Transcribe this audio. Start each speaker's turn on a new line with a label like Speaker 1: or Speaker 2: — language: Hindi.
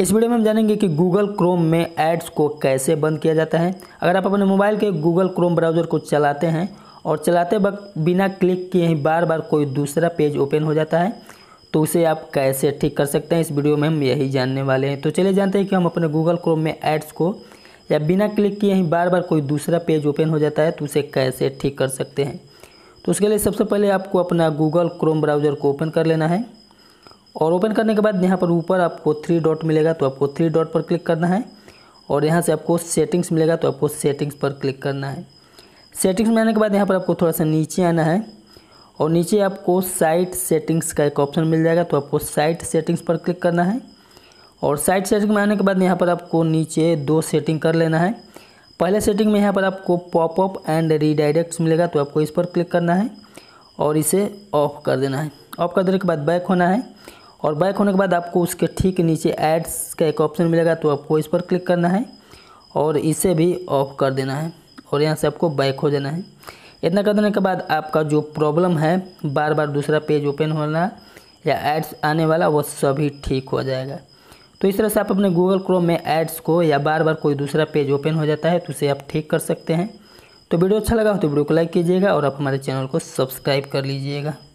Speaker 1: इस वीडियो में हम जानेंगे कि गूगल क्रोम में एड्स को कैसे बंद किया जाता है अगर आप अपने मोबाइल के गूगल क्रोम ब्राउज़र को चलाते हैं और चलाते वक्त बिना क्लिक किए ही बार बार कोई दूसरा पेज ओपन हो जाता है तो उसे आप कैसे ठीक कर सकते हैं इस वीडियो में हम यही जानने वाले हैं तो चलिए जानते हैं कि हम अपने गूगल क्रोम में एड्स को या बिना क्लिक किए ही बार बार कोई दूसरा पेज ओपन हो जाता है तो उसे कैसे ठीक कर सकते हैं तो उसके लिए सबसे पहले आपको अपना गूगल क्रोम ब्राउज़र को ओपन कर लेना है और ओपन करने के बाद यहाँ पर ऊपर आपको थ्री डॉट मिलेगा तो आपको थ्री डॉट पर क्लिक करना है और यहाँ से आपको सेटिंग्स मिलेगा तो आपको सेटिंग्स पर क्लिक करना है सेटिंग्स में आने के बाद यहाँ पर आपको थोड़ा सा नीचे आना है और नीचे आपको साइट सेटिंग्स का एक ऑप्शन मिल जाएगा तो आपको साइट सेटिंग्स पर क्लिक करना है और साइट सेटिंग में आने के बाद यहाँ पर आपको नीचे दो सेटिंग कर लेना है पहले सेटिंग में यहाँ पर आपको पॉपअप एंड रीडायरेक्ट्स मिलेगा तो आपको इस पर क्लिक करना है और इसे ऑफ कर देना है ऑफ कर देने के बाद बैक होना है और बैक होने के बाद आपको उसके ठीक नीचे एड्स का एक ऑप्शन मिलेगा तो आपको इस पर क्लिक करना है और इसे भी ऑफ कर देना है और यहाँ से आपको बैक हो जाना है इतना कर देने के बाद आपका जो प्रॉब्लम है बार बार दूसरा पेज ओपन होना या एड्स आने वाला वो सभी ठीक हो जाएगा तो इस तरह से आप अपने गूगल क्रोम में एड्स को या बार बार कोई दूसरा पेज ओपन हो जाता है तो उसे आप ठीक कर सकते हैं तो वीडियो अच्छा लगा हो तो वीडियो को लाइक कीजिएगा और आप हमारे चैनल को सब्सक्राइब कर लीजिएगा